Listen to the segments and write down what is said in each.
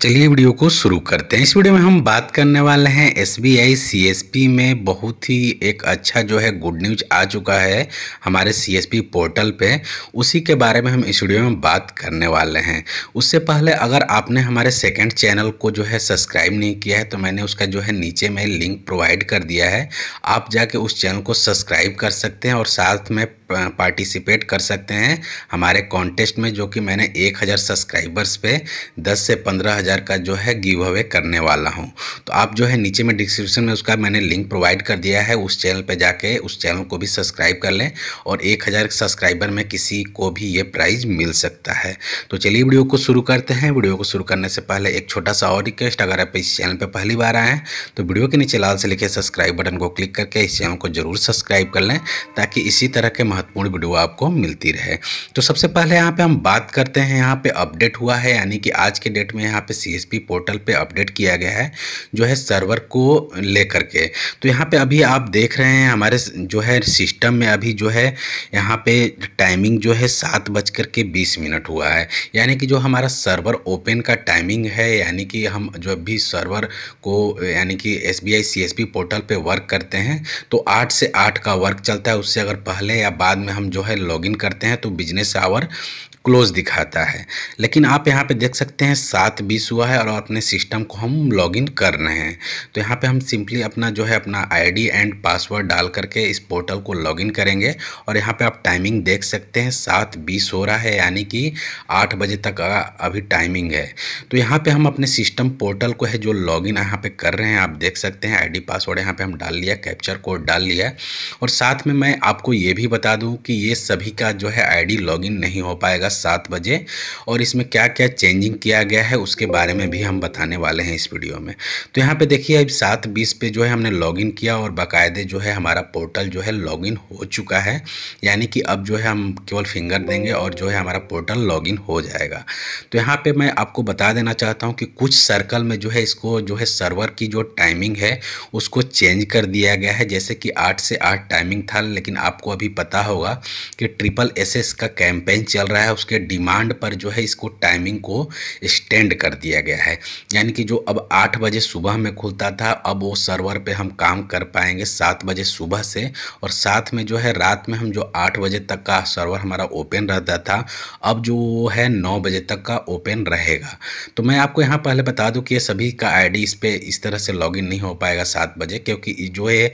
चलिए वीडियो को शुरू करते हैं इस वीडियो में हम बात करने वाले हैं S B I C S P में बहुत ही एक अच्छा जो है गुड न्यूज आ चुका है हमारे सी एस पी पोर्टल पे उसी के बारे में हम इस वीडियो में बात करने वाले हैं उससे पहले अगर आपने हमारे सेकंड चैनल को जो है सब्सक्राइब नहीं किया है तो मैंने उसका जो है नीचे में लिंक प्रोवाइड कर दिया है आप जाके उस चैनल को सब्सक्राइब कर सकते हैं और साथ में पार्टिसिपेट कर सकते हैं हमारे कॉन्टेस्ट में जो कि मैंने एक हज़ार सब्सक्राइबर्स पे दस से पंद्रह हज़ार का जो है गिव अवे करने वाला हूँ तो आप जो है नीचे में डिस्क्रिप्शन में उसका मैंने लिंक प्रोवाइड कर दिया है उस चैनल पर जाके उस चैनल को भी सब्सक्राइब कर लें और एक हज़ार सब्सक्राइबर में किसी को भी ये प्राइज़ मिल सकता है तो चलिए वीडियो को शुरू करते हैं वीडियो को शुरू करने से पहले एक छोटा सा और रिक्वेस्ट अगर आप इस चैनल पर पहली बार आए हैं तो वीडियो के नीचे लाल से लिखे सब्सक्राइब बटन को क्लिक करके इस चैनल को जरूर सब्सक्राइब कर लें ताकि इसी तरह के महत्वपूर्ण वीडियो आपको मिलती रहे तो सबसे पहले यहाँ पर हम बात करते हैं यहाँ पर अपडेट हुआ है यानी कि आज के डेट में यहाँ पर पी पोर्टल पे अपडेट किया गया है जो है सर्वर को लेकर के तो यहाँ पे अभी आप देख रहे हैं हमारे जो है सिस्टम में अभी जो है यहाँ पे टाइमिंग जो है सात बज कर के बीस मिनट हुआ है यानी कि जो हमारा सर्वर ओपन का टाइमिंग है यानी कि हम जब भी सर्वर को यानी कि एस बी पोर्टल पर वर्क करते हैं तो आठ से आठ का वर्क चलता है उससे अगर पहले या बाद में हम जो है इन करते हैं तो बिजनेस आवर क्लोज दिखाता है लेकिन आप यहाँ पे देख सकते हैं सात बीस हुआ है और अपने सिस्टम को हम लॉगिन कर रहे हैं तो यहाँ पे हम सिंपली अपना जो है अपना आईडी एंड पासवर्ड डाल करके इस पोर्टल को लॉगिन करेंगे और यहाँ पे आप टाइमिंग देख सकते हैं सात बीस हो रहा है यानी कि आठ बजे तक अभी टाइमिंग है तो यहाँ पर हम अपने सिस्टम पोर्टल को है जो लॉग इन यहाँ पर कर रहे हैं आप देख सकते हैं आई पासवर्ड यहाँ पर हम डाल लिया कैप्चर कोड डाल लिया और साथ में मैं आपको ये भी बता दूँ कि ये सभी का जो है आई डी नहीं हो पाएगा सात बजे और इसमें क्या क्या चेंजिंग किया गया है उसके बारे में भी हम बताने वाले हैं इस वीडियो में तो यहाँ पे देखिए अब सात बीस पे जो है हमने लॉगिन किया और बाकायदे जो है हमारा पोर्टल जो है लॉगिन हो चुका है यानी कि अब जो है हम केवल फिंगर देंगे और जो है हमारा पोर्टल लॉगिन हो जाएगा तो यहाँ पर मैं आपको बता देना चाहता हूँ कि कुछ सर्कल में जो है इसको जो है सर्वर की जो टाइमिंग है उसको चेंज कर दिया गया है जैसे कि आठ से आठ टाइमिंग था लेकिन आपको अभी पता होगा कि ट्रिपल एस का कैंपेन चल रहा है उसके डिमांड पर जो है इसको टाइमिंग को एक्सटेंड कर दिया गया है यानी कि जो अब आठ बजे सुबह में खुलता था अब वो सर्वर पे हम काम कर पाएंगे सात बजे सुबह से और साथ में जो है रात में हम जो आठ बजे तक का सर्वर हमारा ओपन रहता था अब जो वो है नौ बजे तक का ओपन रहेगा तो मैं आपको यहाँ पहले बता दूँ कि ये सभी का डी इस पर इस तरह से इन नहीं हो पाएगा सात बजे क्योंकि जो है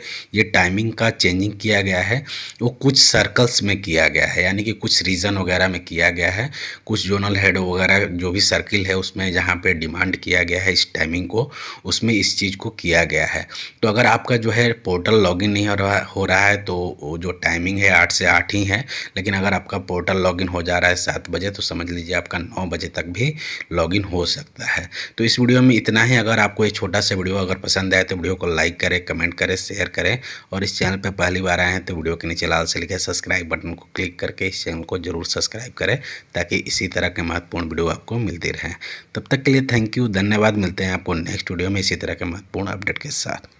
ये टाइमिंग का चेंजिंग किया गया है वो कुछ सर्कल्स में किया गया है यानी कि कुछ रीज़न वगैरह में किया गया गया है कुछ जोनल हेड वगैरह जो भी सर्किल है उसमें जहाँ पे डिमांड किया गया है इस टाइमिंग को उसमें इस चीज़ को किया गया है तो अगर आपका जो है पोर्टल लॉगिन नहीं हो रहा हो रहा है तो जो टाइमिंग है आठ से आठ ही है लेकिन अगर आपका पोर्टल लॉगिन हो जा रहा है सात बजे तो समझ लीजिए आपका नौ बजे तक भी लॉगिन हो सकता है तो इस वीडियो में इतना ही अगर आपको ये छोटा सा वीडियो अगर पसंद आए तो वीडियो को लाइक करें कमेंट करें शेयर करें और इस चैनल पर पहली बार आए हैं तो वीडियो के नीचे लाल से लिखे सब्सक्राइब बटन को क्लिक करके इस चैनल को जरूर सब्सक्राइब करें ताकि इसी तरह के महत्वपूर्ण वीडियो आपको मिलती रहे तब तक के लिए थैंक यू धन्यवाद मिलते हैं आपको नेक्स्ट वीडियो में इसी तरह के महत्वपूर्ण अपडेट के साथ